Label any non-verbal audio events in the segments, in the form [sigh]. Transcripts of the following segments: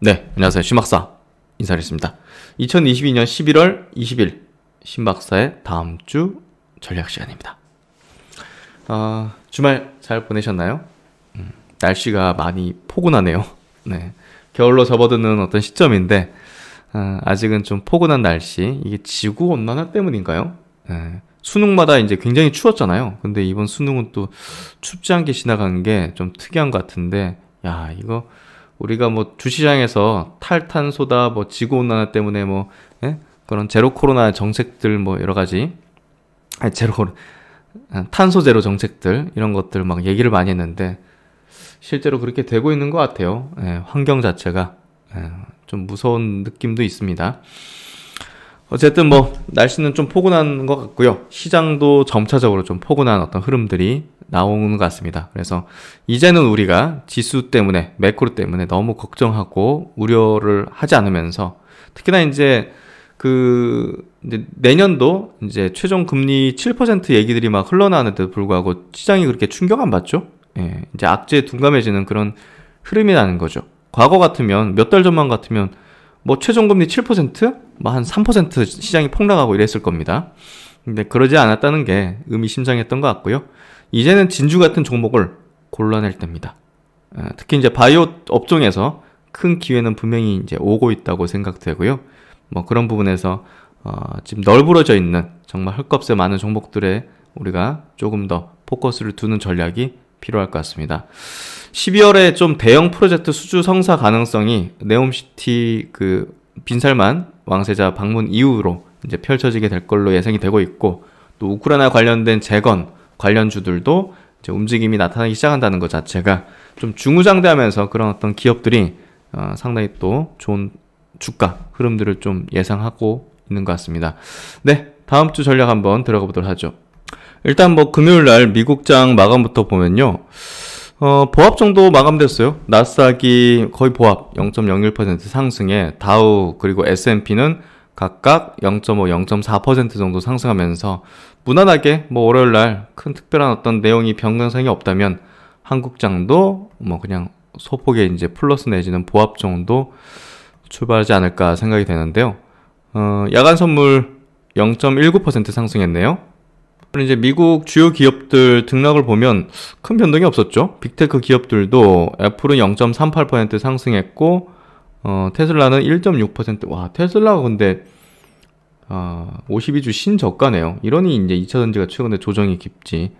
네, 안녕하세요. 심박사 인사드리겠습니다 2022년 11월 20일 심박사의 다음 주 전략 시간입니다. 어, 주말 잘 보내셨나요? 음, 날씨가 많이 포근하네요. 네, 겨울로 접어드는 어떤 시점인데 어, 아직은 좀 포근한 날씨. 이게 지구 온난화 때문인가요? 네, 수능마다 이제 굉장히 추웠잖아요. 근데 이번 수능은 또 춥지 않게 지나간 게 좀 특이한 것 같은데, 야 이거 우리가 뭐 주시장에서 탈탄소다, 뭐 지구온난화 때문에 뭐 예? 그런 제로 코로나 정책들 뭐 여러 가지 아니 제로 아, 탄소 제로 정책들 이런 것들 막 얘기를 많이 했는데 실제로 그렇게 되고 있는 것 같아요. 예, 환경 자체가 예, 좀 무서운 느낌도 있습니다. 어쨌든 뭐 날씨는 좀 포근한 것 같고요. 시장도 점차적으로 좀 포근한 어떤 흐름들이 나오는 것 같습니다. 그래서 이제는 우리가 지수 때문에 매크로 때문에 너무 걱정하고 우려를 하지 않으면서 특히나 이제 그 이제 내년도 이제 최종 금리 7% 얘기들이 막 흘러나는데도 오 불구하고 시장이 그렇게 충격 안 받죠? 예, 이제 악재에 둔감해지는 그런 흐름이 나는 거죠. 과거 같으면 몇 달 전만 같으면 뭐 최종금리 7%? 뭐한 3% 시장이 폭락하고 이랬을 겁니다. 근데 그러지 않았다는 게 의미심장했던 것 같고요. 이제는 진주 같은 종목을 골라낼 때입니다. 아, 특히 이제 바이오 업종에서 큰 기회는 분명히 이제 오고 있다고 생각되고요. 뭐 그런 부분에서 어 지금 널브러져 있는 정말 헐값에 많은 종목들에 우리가 조금 더 포커스를 두는 전략이 필요할 것 같습니다. 12월에 좀 대형 프로젝트 수주 성사 가능성이 네옴시티 그 빈살만 왕세자 방문 이후로 이제 펼쳐지게 될 걸로 예상이 되고 있고 또 우크라이나 관련된 재건 관련주들도 이제 움직임이 나타나기 시작한다는 것 자체가 좀 중우장대하면서 그런 어떤 기업들이 어, 상당히 또 좋은 주가 흐름들을 좀 예상하고 있는 것 같습니다. 네, 다음 주 전략 한번 들어가 보도록 하죠. 일단 뭐 금요일 날 미국장 마감부터 보면요. 어, 보합 정도 마감됐어요. 나스닥이 거의 보합 0.01% 상승에 다우 그리고 S&P는 각각 0.5, 0.4% 정도 상승하면서 무난하게 뭐 월요일 날 큰 특별한 어떤 내용이 변경성이 없다면 한국장도 뭐 그냥 소폭의 이제 플러스 내지는 보합 정도 출발하지 않을까 생각이 되는데요. 어, 야간 선물 0.19% 상승했네요. 이제 미국 주요 기업들 등락을 보면 큰 변동이 없었죠. 빅테크 기업들도 애플은 0.38% 상승했고 어, 테슬라는 1.6%와 테슬라가 근데 아, 어, 52주 신저가네요. 이러니 이제 2차전지가 최근에 조정이 깊지.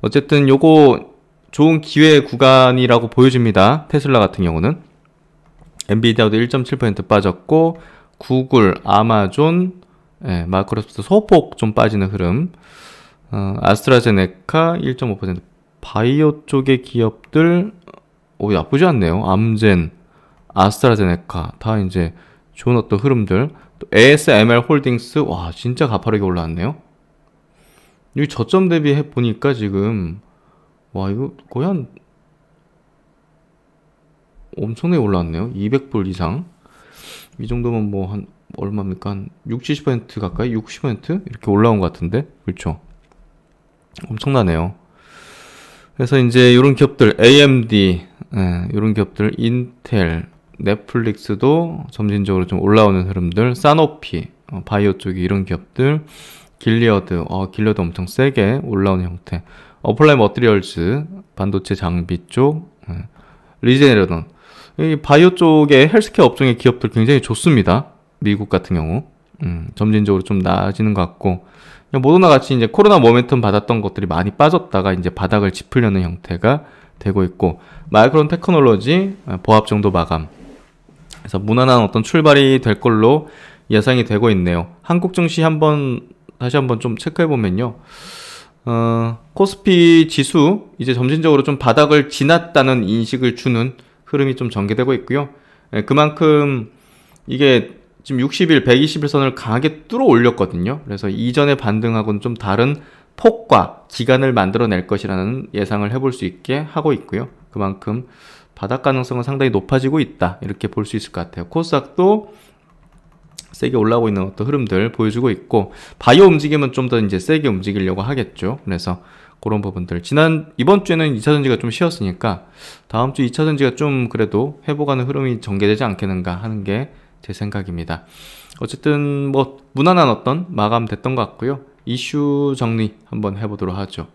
어쨌든 요거 좋은 기회 구간이라고 보여집니다. 테슬라 같은 경우는 엔비디아도 1.7% 빠졌고 구글, 아마존, 예, 마이크로소프트 소폭 좀 빠지는 흐름. 어, 아스트라제네카 1.5%, 바이오 쪽의 기업들 어, 오 나쁘지 않네요. 암젠, 아스트라제네카 다 이제 좋은 어떤 흐름들. 또 ASML 홀딩스 와 진짜 가파르게 올라왔네요. 여기 저점 대비해 보니까 지금 와 이거 거의 한 엄청나게 올라왔네요. 200불 이상. 이 정도면 뭐 한 얼마입니까? 한 60, 70% 가까이? 60% 이렇게 올라온 것 같은데? 그렇죠? 엄청나네요. 그래서 이제 이런 기업들 AMD 예, 이런 기업들 인텔 넷플릭스도 점진적으로 좀 올라오는 흐름들 사노피 어, 바이오 쪽이 이런 기업들 길리어드 어, 길리어드 엄청 세게 올라오는 형태 어플라이 머트리얼즈 반도체 장비 쪽 예, 리제네르던 이 바이오 쪽의 헬스케어 업종의 기업들 굉장히 좋습니다 미국 같은 경우 음, 점진적으로 좀 나아지는 것 같고 모더나 같이 이제 코로나 모멘텀 받았던 것들이 많이 빠졌다가 이제 바닥을 짚으려는 형태가 되고 있고 마이크론 테크놀로지 아, 보합 정도 마감 그래서 무난한 어떤 출발이 될 걸로 예상이 되고 있네요. 한국 증시 한번 다시 한번 좀 체크해 보면요. 어, 코스피 지수 이제 점진적으로 좀 바닥을 지났다는 인식을 주는 흐름이 좀 전개되고 있고요. 예, 그만큼 이게 지금 60일, 120일선을 강하게 뚫어 올렸거든요. 그래서 이전에 반등하고는 좀 다른 폭과 기간을 만들어낼 것이라는 예상을 해볼 수 있게 하고 있고요. 그만큼 바닥 가능성은 상당히 높아지고 있다. 이렇게 볼 수 있을 것 같아요. 코스닥도 세게 올라오고 있는 어떤 흐름들 보여주고 있고 바이오 움직임은 좀 더 이제 세게 움직이려고 하겠죠. 그래서 그런 부분들 지난 이번 주에는 2차전지가 좀 쉬었으니까 다음 주 2차전지가 좀 그래도 회복하는 흐름이 전개되지 않겠는가 하는 게제 생각입니다. 어쨌든 뭐 무난한 어떤 마감됐던 것 같고요. 이슈 정리 한번 해보도록 하죠.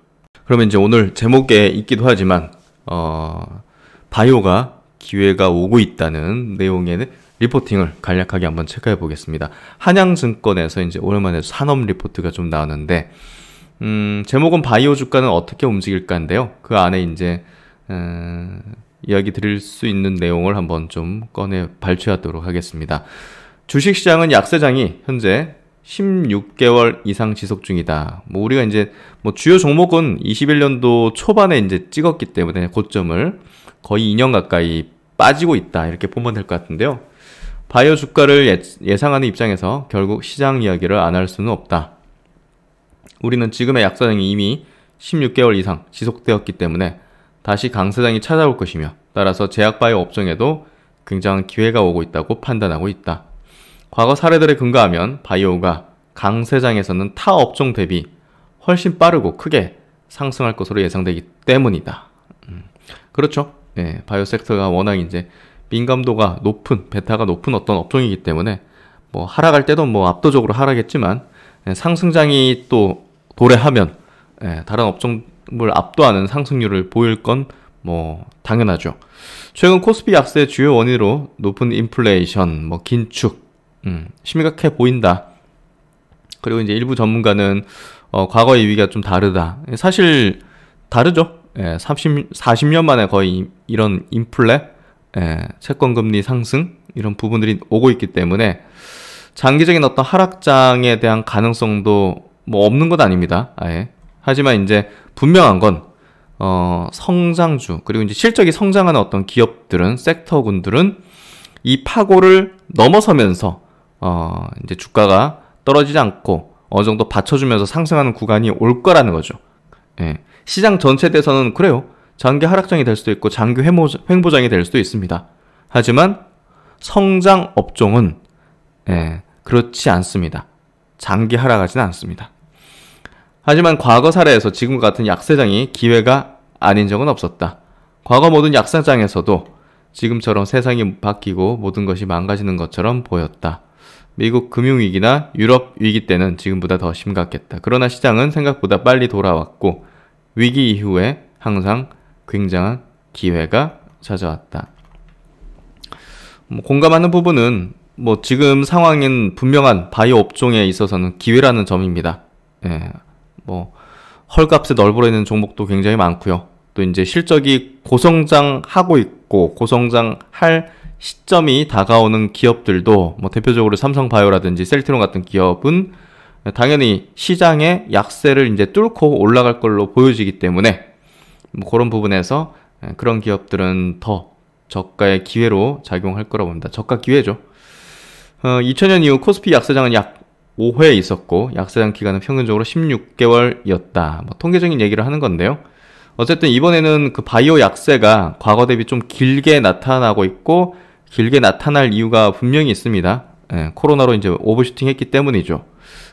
그러면 이제 오늘 제목에 있기도 하지만 어, 바이오가 기회가 오고 있다는 내용에는 리포팅을 간략하게 한번 체크해 보겠습니다. 한양증권에서 이제 오랜만에 산업 리포트가 좀 나왔는데 음, 제목은 바이오 주가는 어떻게 움직일까인데요. 그 안에 이제 음, 이야기 드릴 수 있는 내용을 한번 좀 꺼내 발췌하도록 하겠습니다. 주식시장은 약세장이 현재 16개월 이상 지속 중이다. 뭐 우리가 이제 뭐 주요 종목은 21년도 초반에 이제 찍었기 때문에 고점을 거의 2년 가까이 빠지고 있다. 이렇게 보면 될 것 같은데요. 바이오 주가를 예, 예상하는 입장에서 결국 시장 이야기를 안 할 수는 없다. 우리는 지금의 약사장이 이미 16개월 이상 지속되었기 때문에 다시 강세장이 찾아올 것이며 따라서 제약바이오 업종에도 굉장한 기회가 오고 있다고 판단하고 있다. 과거 사례들에 근거하면 바이오가 강세장에서는 타 업종 대비 훨씬 빠르고 크게 상승할 것으로 예상되기 때문이다. 음, 그렇죠. 예, 바이오 섹터가 워낙 이제 민감도가 높은, 베타가 높은 어떤 업종이기 때문에 뭐 하락할 때도 뭐 압도적으로 하락했지만 예, 상승장이 또 도래하면 예, 다른 업종 을 압도하는 상승률을 보일 건 뭐 당연하죠. 최근 코스피 약세의 주요 원인으로 높은 인플레이션, 뭐 긴축, 음, 심각해 보인다. 그리고 이제 일부 전문가는 어, 과거의 위기가 좀 다르다. 예, 사실 다르죠. 예, 30, 40년 만에 거의 이런 인플레, 예, 채권 금리 상승 이런 부분들이 오고 있기 때문에 장기적인 어떤 하락장에 대한 가능성도 뭐 없는 것 아닙니다. 아예 하지만 이제 분명한 건 어, 성장주 그리고 이제 실적이 성장하는 어떤 기업들은 섹터군들은 이 파고를 넘어서면서 어, 이제 주가가 떨어지지 않고 어느 정도 받쳐주면서 상승하는 구간이 올 거라는 거죠. 예. 시장 전체 대해서는 그래요. 장기 하락장이 될 수도 있고 장기 회모, 횡보장이 될 수도 있습니다. 하지만 성장 업종은 예, 그렇지 않습니다. 장기 하락하지는 않습니다. 하지만 과거 사례에서 지금 같은 약세장이 기회가 아닌 적은 없었다. 과거 모든 약세장에서도 지금처럼 세상이 바뀌고 모든 것이 망가지는 것처럼 보였다. 미국 금융위기나 유럽 위기 때는 지금보다 더 심각했다. 그러나 시장은 생각보다 빨리 돌아왔고 위기 이후에 항상 굉장한 기회가 찾아왔다. 뭐 공감하는 부분은 뭐 지금 상황인 분명한 바이오 업종에 있어서는 기회라는 점입니다. 예. 뭐 헐값에 널브러지는 종목도 굉장히 많고요. 또 이제 실적이 고성장하고 있고 고성장할 시점이 다가오는 기업들도 뭐 대표적으로 삼성바이오라든지 셀트론 같은 기업은 당연히 시장의 약세를 이제 뚫고 올라갈 걸로 보여지기 때문에 뭐 그런 부분에서 그런 기업들은 더 저가의 기회로 작용할 거라고 봅니다. 저가 기회죠. 어, 2000년 이후 코스피 약세장은 약 5회 있었고 약사장 기간은 평균적으로 16개월이었다. 뭐 통계적인 얘기를 하는 건데요. 어쨌든 이번에는 그 바이오 약세가 과거 대비 좀 길게 나타나고 있고 길게 나타날 이유가 분명히 있습니다. 예, 코로나로 이제 오버슈팅 했기 때문이죠.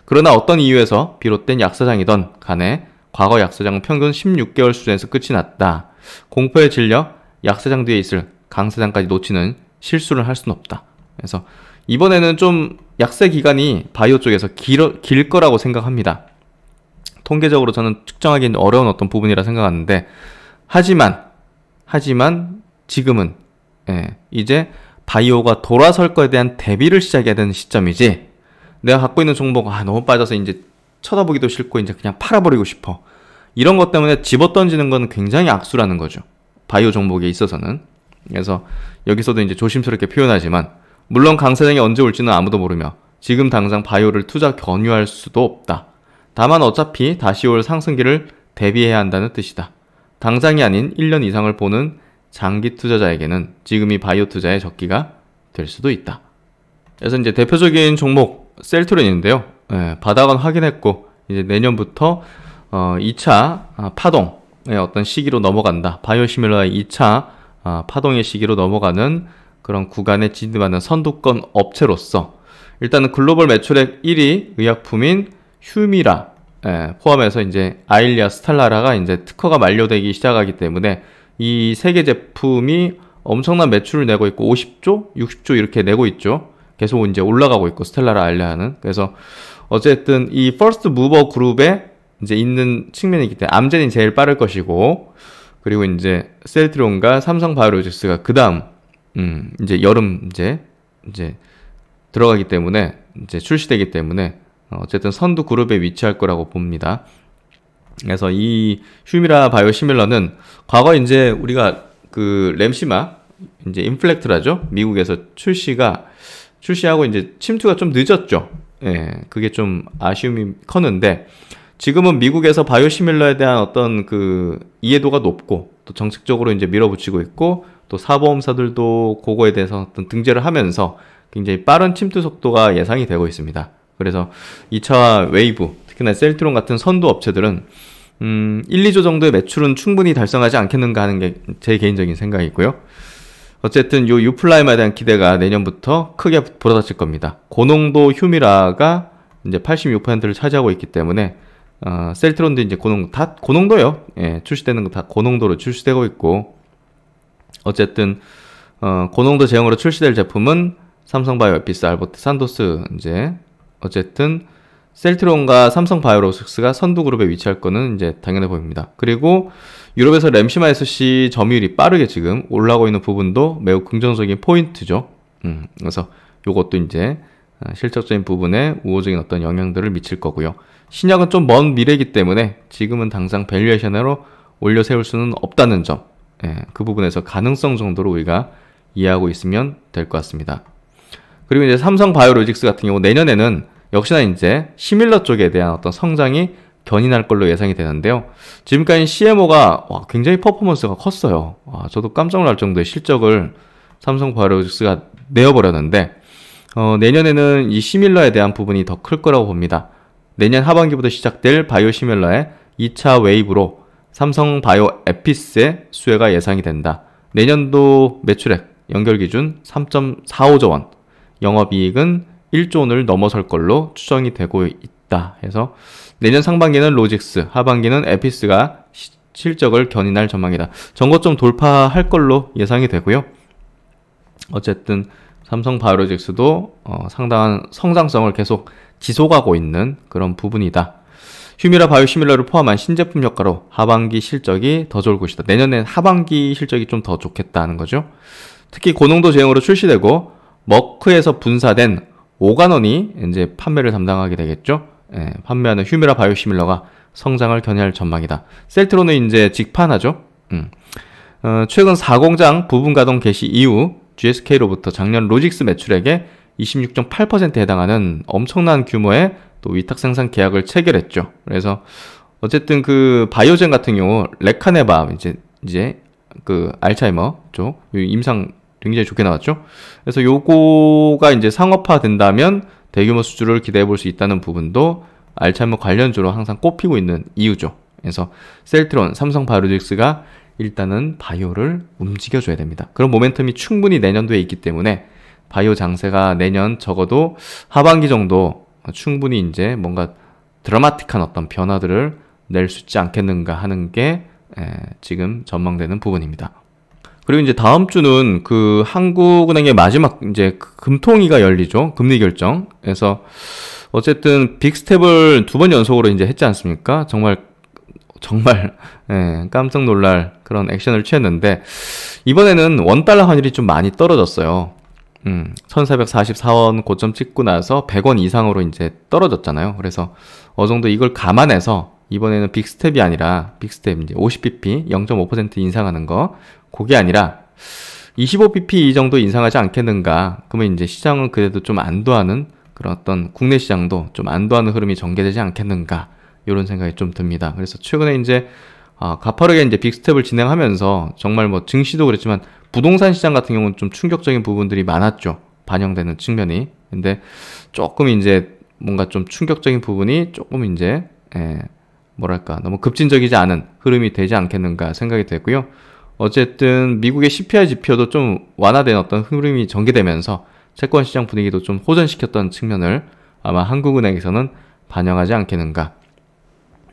그러나 어떤 이유에서 비롯된 약사장이던 간에 과거 약사장은 평균 16개월 수준에서 끝이 났다. 공포에 질려 약사장 뒤에 있을 강사장까지 놓치는 실수를 할 수는 없다. 그래서 이번에는 좀 약세 기간이 바이오 쪽에서 길, 어길 거라고 생각합니다. 통계적으로 저는 측정하기는 어려운 어떤 부분이라 생각하는데 하지만 하지만 지금은 예, 이제 바이오가 돌아설 거에 대한 대비를 시작해야 되는 시점이지 내가 갖고 있는 종목 아 너무 빠져서 이제 쳐다보기도 싫고 이제 그냥 팔아버리고 싶어 이런 것 때문에 집어던지는 건 굉장히 악수라는 거죠 바이오 종목에 있어서는 그래서 여기서도 이제 조심스럽게 표현하지만 물론 강사장이 언제 올지는 아무도 모르며 지금 당장 바이오를 투자 권유할 수도 없다. 다만 어차피 다시 올 상승기를 대비해야 한다는 뜻이다. 당장이 아닌 1년 이상을 보는 장기 투자자에게는 지금이 바이오 투자의 적기가 될 수도 있다. 그래서 이제 대표적인 종목 셀트론인데요. 예, 바닥은 확인했고 이제 내년부터 어, 2차 아, 파동의 어떤 시기로 넘어간다. 바이오 시밀러의 2차 아, 파동의 시기로 넘어가는 그런 구간에 지지받는 선도권 업체로서 일단은 글로벌 매출액 1위 의약품인 휴미라 예, 포함해서 이제 아일리아 스탈라라가 이제 특허가 만료되기 시작하기 때문에 이 세 개 제품이 엄청난 매출을 내고 있고 50조, 60조 이렇게 내고 있죠. 계속 이제 올라가고 있고 스텔라라 알리아는 그래서 어쨌든 이 퍼스트 무버 그룹에 이제 있는 측면이기 때문에 암젠이 제일 빠를 것이고 그리고 이제 셀트론과 삼성 바이오로직스가 그 다음 음, 이제 여름 이제 이제 들어가기 때문에 이제 출시되기 때문에 어, 어쨌든 선두 그룹에 위치할 거라고 봅니다. 그래서 이 휴미라 바이오 시밀러는 과거 이제 우리가 그 램시마 이제 인플렉트라죠. 미국에서 출시가 출시하고 이제 침투가 좀 늦었죠. 예, 그게 좀 아쉬움이 컸는데 지금은 미국에서 바이오 시밀러에 대한 어떤 그 이해도가 높고 또 정책적으로 이제 밀어붙이고 있고 또 사보험사들도 그거에 대해서 어떤 등재를 하면서 굉장히 빠른 침투 속도가 예상이 되고 있습니다. 그래서 2차 웨이브, 특히나 셀트론 같은 선도 업체들은 음, 1, 2조 정도의 매출은 충분히 달성하지 않겠는가 하는 게 제 개인적인 생각이고요. 어쨌든 요유플라이에 대한 기대가 내년부터 크게 불어닥칠 겁니다. 고농도 휴미라가 이제 86%를 차지하고 있기 때문에 어, 셀트론도 이제 고농 다 고농도요. 예, 출시되는 거 다 고농도로 출시되고 있고 어쨌든 어, 고농도 제형으로 출시될 제품은 삼성바이오 에피스, 알버트 산도스 이제 어쨌든 셀트론과 삼성바이오로직스가 선두그룹에 위치할 거는 이제 당연해 보입니다. 그리고 유럽에서 램시마 SC 점유율이 빠르게 지금 올라가고 있는 부분도 매우 긍정적인 포인트죠. 음, 그래서 이것도 이제 어, 실적적인 부분에 우호적인 어떤 영향들을 미칠 거고요. 신약은 좀 먼 미래이기 때문에 지금은 당장 밸류에이션으로 올려 세울 수는 없다는 점 예, 그 부분에서 가능성 정도로 우리가 이해하고 있으면 될 것 같습니다. 그리고 이제 삼성 바이오로직스 같은 경우 내년에는 역시나 이제 시밀러 쪽에 대한 어떤 성장이 견인할 걸로 예상이 되는데요. 지금까지 CMO가 와, 굉장히 퍼포먼스가 컸어요. 와, 아, 저도 깜짝 놀랄 정도의 실적을 삼성 바이오로직스가 내어버렸는데 어, 내년에는 이 시밀러에 대한 부분이 더 클 거라고 봅니다. 내년 하반기부터 시작될 바이오 시밀러의 2차 웨이브로 삼성바이오 에피스의 수혜가 예상이 된다. 내년도 매출액 연결 기준 3.45조 원, 영업이익은 1조 원을 넘어설 걸로 추정이 되고 있다. 해서 내년 상반기는 로직스, 하반기는 에피스가 실적을 견인할 전망이다. 전고점 돌파할 걸로 예상이 되고요. 어쨌든 삼성 바이오로직스도 어, 상당한 성장성을 계속 지속하고 있는 그런 부분이다. 휴미라 바이오시밀러를 포함한 신제품 효과로 하반기 실적이 더 좋을 것이다. 내년엔 하반기 실적이 좀 더 좋겠다는 거죠. 특히 고농도 제형으로 출시되고 머크에서 분사된 오간원이 이제 판매를 담당하게 되겠죠. 예, 판매하는 휴미라 바이오시밀러가 성장을 견해할 전망이다. 셀트론은 이제 직판하죠. 음. 어, 최근 4공장 부분 가동 개시 이후 GSK로부터 작년 로직스 매출액의 26.8%에 해당하는 엄청난 규모의 또 위탁 생산 계약을 체결했죠. 그래서 어쨌든 그 바이오젠 같은 경우 레카네바 이제 이제 그 알츠하이머 쪽 임상 굉장히 좋게 나왔죠. 그래서 요거가 이제 상업화 된다면 대규모 수주를 기대해 볼 수 있다는 부분도 알츠하이머 관련주로 항상 꼽히고 있는 이유죠. 그래서 셀트론, 삼성 바이오로직스가 일단은 바이오를 움직여줘야 됩니다. 그런 모멘텀이 충분히 내년도에 있기 때문에 바이오 장세가 내년 적어도 하반기 정도 충분히 이제 뭔가 드라마틱한 어떤 변화들을 낼 수 있지 않겠는가 하는 게 예, 지금 전망되는 부분입니다. 그리고 이제 다음 주는 그 한국은행의 마지막 이제 금통위가 열리죠. 금리 결정. 그서 어쨌든 빅스텝을 두 번 연속으로 이제 했지 않습니까? 정말 정말 [laughs] 예, 깜짝 놀랄 그런 액션을 취했는데 이번에는 원 달러 환율이 좀 많이 떨어졌어요. 음, 1444원 고점 찍고 나서 100원 이상으로 이제 떨어졌잖아요. 그래서 어느 정도 이걸 감안해서 이번에는 빅스텝이 아니라 빅스텝 이제 50bp 0.5% 인상하는 거 그게 아니라 25bp 이 정도 인상하지 않겠는가 그러면 이제 시장은 그래도 좀 안도하는 그런 어떤 국내 시장도 좀 안도하는 흐름이 전개되지 않겠는가 이런 생각이 좀 듭니다. 그래서 최근에 이제 아, 가파르게 이제 빅스텝을 진행하면서 정말 뭐 증시도 그랬지만 부동산 시장 같은 경우는 좀 충격적인 부분들이 많았죠. 반영되는 측면이. 근데 조금 이제 뭔가 좀 충격적인 부분이 조금 이제 에, 예, 뭐랄까 너무 급진적이지 않은 흐름이 되지 않겠는가 생각이 되고요. 어쨌든 미국의 CPI 지표도 좀 완화된 어떤 흐름이 전개되면서 채권 시장 분위기도 좀 호전시켰던 측면을 아마 한국은행에서는 반영하지 않겠는가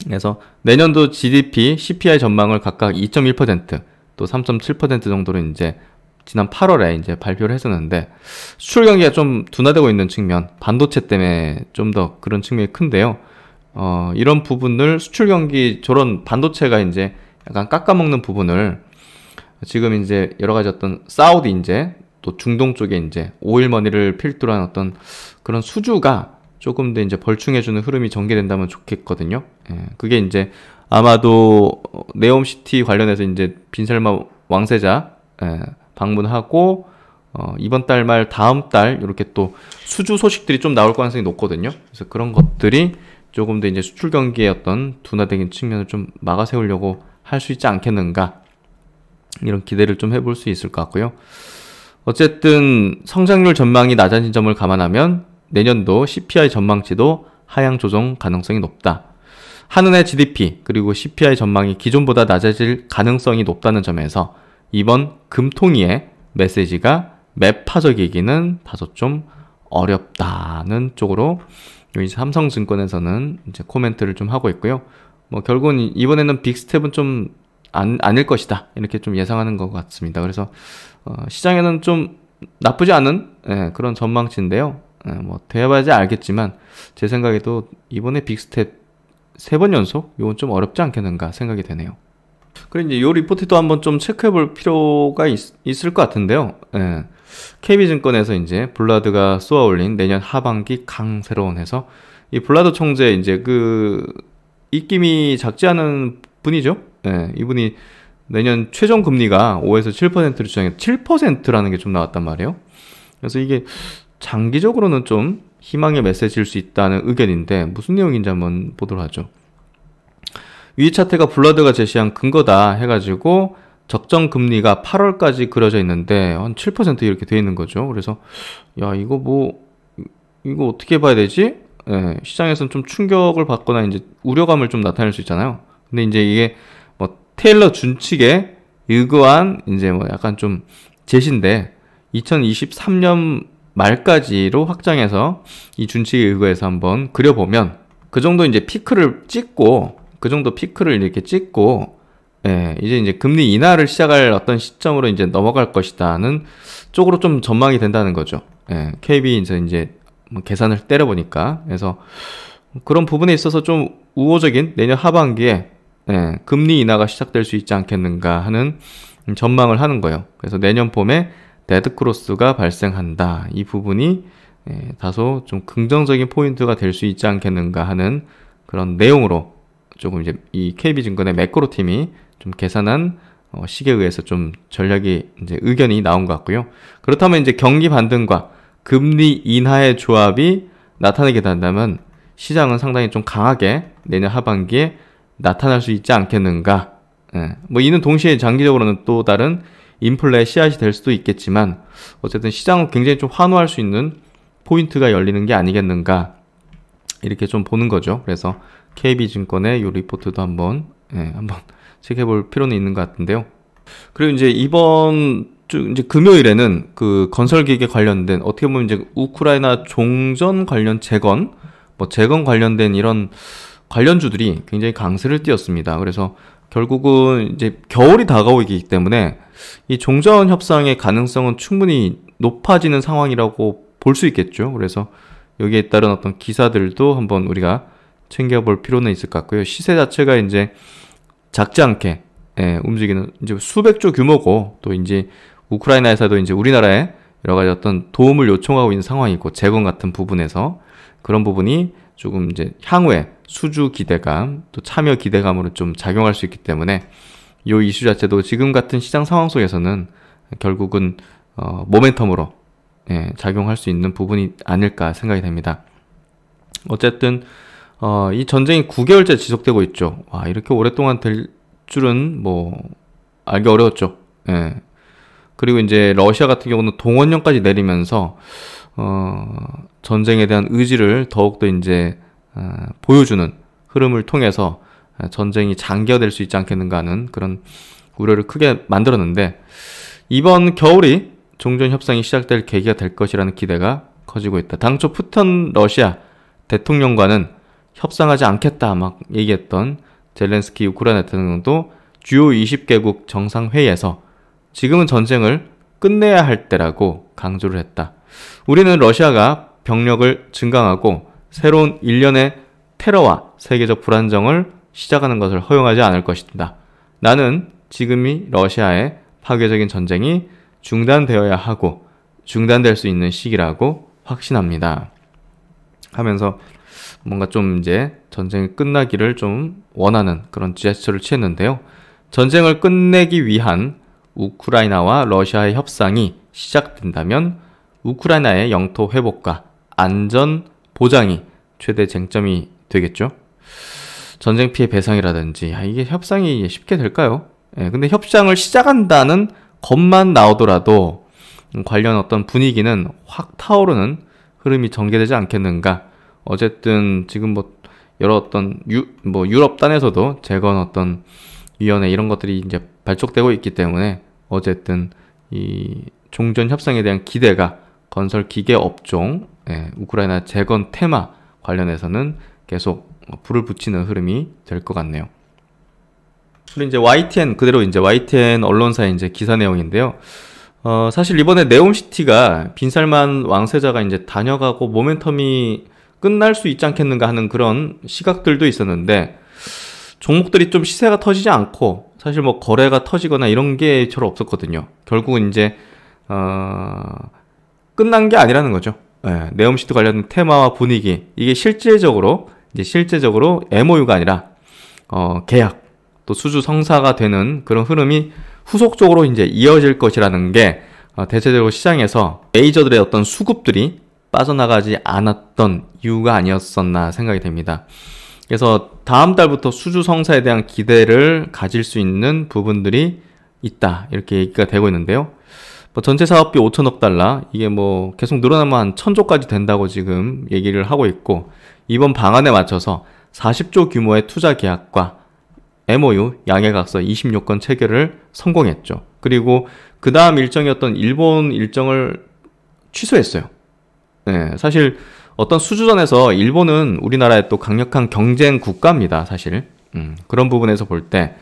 그래서 내년도 GDP, CPI 전망을 각각 2.1%또 3.7% 정도로 이제 지난 8월에 이제 발표를 했었는데 수출 경기가 좀 둔화되고 있는 측면, 반도체 때문에 좀 더 그런 측면이 큰데요. 어, 이런 부분을 수출 경기 저런 반도체가 이제 약간 깎아먹는 부분을 지금 이제 여러 가지 어떤 사우디 이제 또 중동 쪽에 이제 오일머니를 필두로 한 어떤 그런 수주가 조금 더 이제 벌충해주는 흐름이 전개된다면 좋겠거든요. 예, 그게 이제 아마도 네옴시티 관련해서 이제 빈살마 왕세자 예, 방문하고 어, 이번 달 말 다음 달 이렇게 또 수주 소식들이 좀 나올 가능성이 높거든요. 그래서 그런 것들이 조금 더 이제 수출 경기의 어떤 둔화적 측면을 좀 막아 세우려고 할 수 있지 않겠는가 이런 기대를 좀 해볼 수 있을 것 같고요. 어쨌든 성장률 전망이 낮아진 점을 감안하면 내년도 CPI 전망치도 하향 조정 가능성이 높다. 한은의 GDP 그리고 CPI 전망이 기존보다 낮아질 가능성이 높다는 점에서 이번 금통위의 메시지가 매파적이기는 다소 좀 어렵다는 쪽으로 여기 삼성증권에서는 이제 코멘트를 좀 하고 있고요. 뭐 결국은 이번에는 빅스텝은 좀 안, 아닐 것이다 이렇게 좀 예상하는 것 같습니다. 그래서 어, 시장에는 좀 나쁘지 않은 예, 그런 전망치인데요. 예, 뭐 돼봐야 알겠지만 제 생각에도 이번에 빅스텝 세 번 연속 이건 좀 어렵지 않겠는가 생각이 되네요. 그리고 이제 요 리포트도 한번 좀 체크해 볼 필요가 있, 을것 같은데요. 예. KB증권에서 이제 블라드가 쏘아 올린 내년 하반기 강세론에서 이 블라드 총재 이제 그 입김이 작지 않은 분이죠. 예. 이분이 내년 최종 금리가 5에서 7%를 주장해 7%라는 게 좀 나왔단 말이에요. 그래서 이게 장기적으로는 좀 희망의 메시지일 수 있다는 의견인데 무슨 내용인지 한번 보도록 하죠. 위 차트가 블러드가 제시한 근거다 해가지고 적정 금리가 8월까지 그려져 있는데 한 7% 이렇게 돼 있는 거죠. 그래서 야 이거 뭐 이거 어떻게 봐야 되지? 예, 시장에서는 좀 충격을 받거나 이제 우려감을 좀 나타낼 수 있잖아요. 근데 이제 이게 뭐 테일러 준칙에 의거한 이제 뭐 약간 좀 제시인데 2023년 말까지로 확장해서 이 준칙에 의거해서 한번 그려보면 그 정도 이제 피크를 찍고 그 정도 피크를 이렇게 찍고 예, 이제 이제 금리 인하를 시작할 어떤 시점으로 이제 넘어갈 것이다는 쪽으로 좀 전망이 된다는 거죠. 예, KB 이제 이제 뭐 계산을 때려 보니까 그래서 그런 부분에 있어서 좀 우호적인 내년 하반기에 예, 금리 인하가 시작될 수 있지 않겠는가 하는 전망을 하는 거예요. 그래서 내년 봄에 데드크로스가 발생한다. 이 부분이 예, 다소 좀 긍정적인 포인트가 될 수 있지 않겠는가 하는 그런 내용으로 조금 이제 이 KB 증권의 매크로 팀이 좀 계산한 어, 시기에 의해서 좀 전략이 이제 의견이 나온 것 같고요. 그렇다면 이제 경기 반등과 금리 인하의 조합이 나타나게 된다면 시장은 상당히 좀 강하게 내년 하반기에 나타날 수 있지 않겠는가. 예, 뭐 이는 동시에 장기적으로는 또 다른 인플레 씨앗이 될 수도 있겠지만 어쨌든 시장은 굉장히 좀 환호할 수 있는 포인트가 열리는 게 아니겠는가 이렇게 좀 보는 거죠. 그래서 KB증권의 요 리포트도 한번 예, 한번 체크해 볼 필요는 있는 것 같은데요. 그리고 이제 이번 이제 금요일에는 그 건설 기계 관련된 어떻게 보면 이제 우크라이나 종전 관련 재건 뭐 재건 관련된 이런 관련주들이 굉장히 강세를 띄었습니다. 그래서 결국은 이제 겨울이 다가오기 때문에 이 종전 협상의 가능성은 충분히 높아지는 상황이라고 볼 수 있겠죠. 그래서 여기에 따른 어떤 기사들도 한번 우리가 챙겨볼 필요는 있을 것 같고요. 시세 자체가 이제 작지 않게 예, 움직이는 이제 수백조 규모고 또 이제 우크라이나에서도 이제 우리나라에 여러 가지 어떤 도움을 요청하고 있는 상황이고 재건 같은 부분에서 그런 부분이 조금 이제 향후에 수주 기대감 또 참여 기대감으로 좀 작용할 수 있기 때문에 요 이슈 자체도 지금 같은 시장 상황 속에서는 결국은 어, 모멘텀으로 예, 작용할 수 있는 부분이 아닐까 생각이 됩니다. 어쨌든 어, 이 전쟁이 9개월째 지속되고 있죠. 와 이렇게 오랫동안 될 줄은 뭐 알기 어려웠죠. 예. 그리고 이제 러시아 같은 경우는 동원령까지 내리면서 어, 전쟁에 대한 의지를 더욱더 이제 어, 보여주는 흐름을 통해서 어, 전쟁이 장기화될 수 있지 않겠는가 하는 그런 우려를 크게 만들었는데 이번 겨울이 종전 협상이 시작될 계기가 될 것이라는 기대가 커지고 있다. 당초 푸턴 러시아 대통령과는 협상하지 않겠다 막 얘기했던 젤렌스키 우크라이나 대통령도 주요 20개국 정상회의에서 지금은 전쟁을 끝내야 할 때라고 강조를 했다. 우리는 러시아가 병력을 증강하고 새로운 일련의 테러와 세계적 불안정을 시작하는 것을 허용하지 않을 것입니다. 나는 지금이 러시아의 파괴적인 전쟁이 중단되어야 하고 중단될 수 있는 시기라고 확신합니다. 하면서 뭔가 좀 이제 전쟁이 끝나기를 좀 원하는 그런 지하철을 취했는데요. 전쟁을 끝내기 위한 우크라이나와 러시아의 협상이 시작된다면 우크라이나의 영토 회복과 안전 보장이 최대 쟁점이 되겠죠. 전쟁 피해 배상이라든지 아, 이게 협상이 쉽게 될까요? 예, 근데 협상을 시작한다는 것만 나오더라도 관련 어떤 분위기는 확 타오르는 흐름이 전개되지 않겠는가. 어쨌든 지금 뭐 여러 어떤 유, 뭐 유럽 단에서도 재건 어떤 위원회 이런 것들이 이제 발족되고 있기 때문에 어쨌든 이 종전 협상에 대한 기대가 건설 기계 업종, 예, 우크라이나 재건 테마 관련해서는 계속 뭐 불을 붙이는 흐름이 될 것 같네요. 그리고 이제 YTN 그대로 이제 YTN 언론사의 이제 기사 내용인데요. 어, 사실 이번에 네옴시티가 빈살만 왕세자가 이제 다녀가고 모멘텀이 끝날 수 있지 않겠는가 하는 그런 시각들도 있었는데 종목들이 좀 시세가 터지지 않고 사실 뭐 거래가 터지거나 이런 게 별로 없었거든요. 결국은 이제 어, 끝난 게 아니라는 거죠. 네, 예, 네옴시트 관련된 테마와 분위기 이게 실질적으로 이제 실제적으로 MOU가 아니라 어, 계약 또 수주 성사가 되는 그런 흐름이 후속적으로 이제 이어질 것이라는 게 어, 대체적으로 시장에서 메이저들의 어떤 수급들이 빠져나가지 않았던 이유가 아니었었나 생각이 됩니다. 그래서 다음 달부터 수주 성사에 대한 기대를 가질 수 있는 부분들이 있다 이렇게 얘기가 되고 있는데요. 뭐 전체 사업비 5천억 달러 이게 뭐 계속 늘어나면 한 천조까지 된다고 지금 얘기를 하고 있고 이번 방안에 맞춰서 40조 규모의 투자 계약과 MOU 양해각서 26건 체결을 성공했죠. 그리고 그 다음 일정이었던 일본 일정을 취소했어요. 네, 사실 어떤 수주전에서 일본은 우리나라의 또 강력한 경쟁 국가입니다. 사실 음, 그런 부분에서 볼 때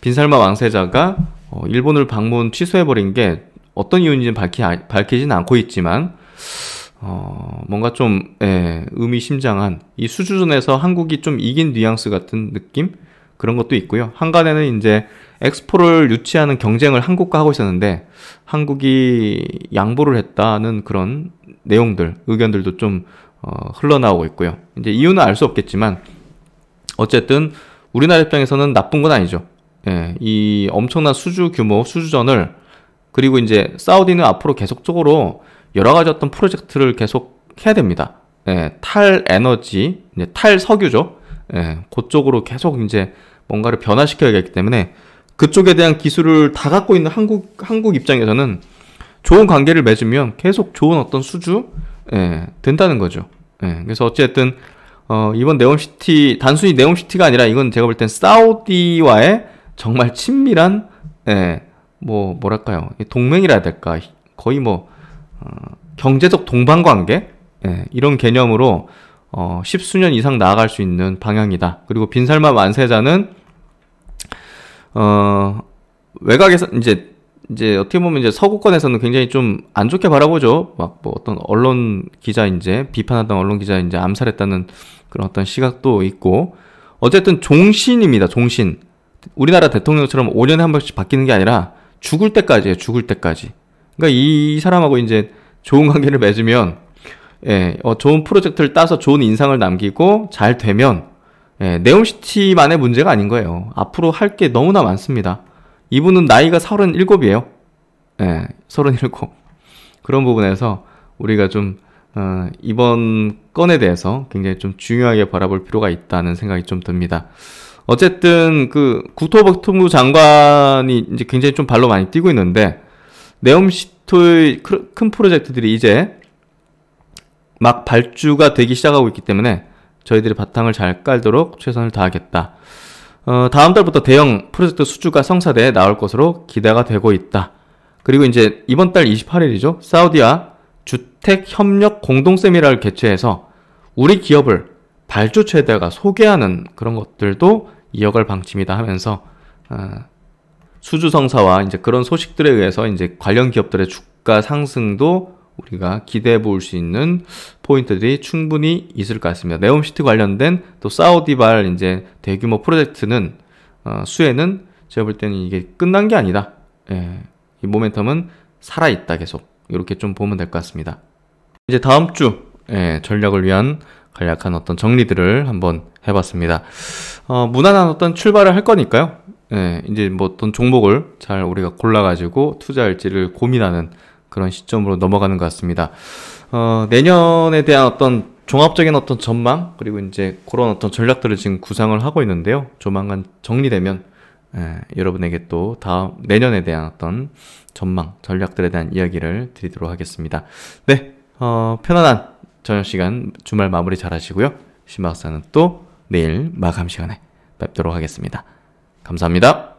빈살마 왕세자가 어, 일본을 방문 취소해버린 게 어떤 이유인지는 밝히, 밝히진 않고 있지만, 어, 뭔가 좀, 예, 의미심장한, 이 수주전에서 한국이 좀 이긴 뉘앙스 같은 느낌? 그런 것도 있고요. 한간에는 이제 엑스포를 유치하는 경쟁을 한국과 하고 있었는데, 한국이 양보를 했다는 그런 내용들, 의견들도 좀, 어, 흘러나오고 있고요. 이제 이유는 알 수 없겠지만, 어쨌든, 우리나라 입장에서는 나쁜 건 아니죠. 예, 이 엄청난 수주 규모, 수주전을 그리고 이제 사우디는 앞으로 계속적으로 여러 가지 어떤 프로젝트를 계속 해야 됩니다. 예, 탈 에너지, 탈 석유죠. 예, 그쪽으로 계속 이제 뭔가를 변화시켜야겠기 때문에 그쪽에 대한 기술을 다 갖고 있는 한국 한국 입장에서는 좋은 관계를 맺으면 계속 좋은 어떤 수주 예, 된다는 거죠. 예, 그래서 어쨌든 어, 이번 네옴시티 단순히 네옴시티가 아니라 이건 제가 볼 땐 사우디와의 정말 친밀한 예, 뭐 뭐랄까요 동맹이라 해야 될까 거의 뭐 어, 경제적 동반관계 예, 이런 개념으로 어, 십수년 이상 나아갈 수 있는 방향이다. 그리고 빈살만 만세자는 어, 외곽에서 이제 이제 어떻게 보면 이제 서구권에서는 굉장히 좀 안 좋게 바라보죠. 막 뭐 어떤 언론 기자 이제 비판하던 언론 기자 이제 암살했다는 그런 어떤 시각도 있고 어쨌든 종신입니다. 종신. 우리나라 대통령처럼 5년에 한 번씩 바뀌는 게 아니라 죽을 때까지예요. 죽을 때까지. 그러니까 이 사람하고 이제 좋은 관계를 맺으면 예, 어, 좋은 프로젝트를 따서 좋은 인상을 남기고 잘 되면 예, 네온시티만의 문제가 아닌 거예요. 앞으로 할 게 너무나 많습니다. 이분은 나이가 37이에요. 예, 37. 그런 부분에서 우리가 좀 어, 이번 건에 대해서 굉장히 좀 중요하게 바라볼 필요가 있다는 생각이 좀 듭니다. 어쨌든 그 국토부통부 장관이 이제 굉장히 좀 발로 많이 뛰고 있는데 네옴시토의 큰 프로젝트들이 이제 막 발주가 되기 시작하고 있기 때문에 저희들이 바탕을 잘 깔도록 최선을 다하겠다. 어, 다음 달부터 대형 프로젝트 수주가 성사돼 나올 것으로 기대가 되고 있다. 그리고 이제 이번 달 28일이죠. 사우디와 주택 협력 공동 세미나를 개최해서 우리 기업을 발주체에다가 소개하는 그런 것들도 이어갈 방침이다 하면서 어, 수주성사와 이제 그런 소식들에 의해서 이제 관련 기업들의 주가 상승도 우리가 기대해 볼 수 있는 포인트들이 충분히 있을 것 같습니다. 네옴시티 관련된 또 사우디발 이제 대규모 프로젝트는 어, 수혜는 제가 볼 때는 이게 끝난 게 아니다. 예, 이 모멘텀은 살아 있다 계속 이렇게 좀 보면 될 것 같습니다. 이제 다음 주 예, 전략을 위한 간략한 어떤 정리들을 한번 해봤습니다. 어, 무난한 어떤 출발을 할 거니까요. 예, 이제 뭐 어떤 종목을 잘 우리가 골라가지고 투자할지를 고민하는 그런 시점으로 넘어가는 것 같습니다. 어, 내년에 대한 어떤 종합적인 어떤 전망 그리고 이제 그런 어떤 전략들을 지금 구상을 하고 있는데요. 조만간 정리되면 예, 여러분에게 또 다음 내년에 대한 어떤 전망 전략들에 대한 이야기를 드리도록 하겠습니다. 네, 어, 편안한 저녁 시간 주말 마무리 잘 하시고요. 심박사는 또 내일 마감 시간에 뵙도록 하겠습니다. 감사합니다.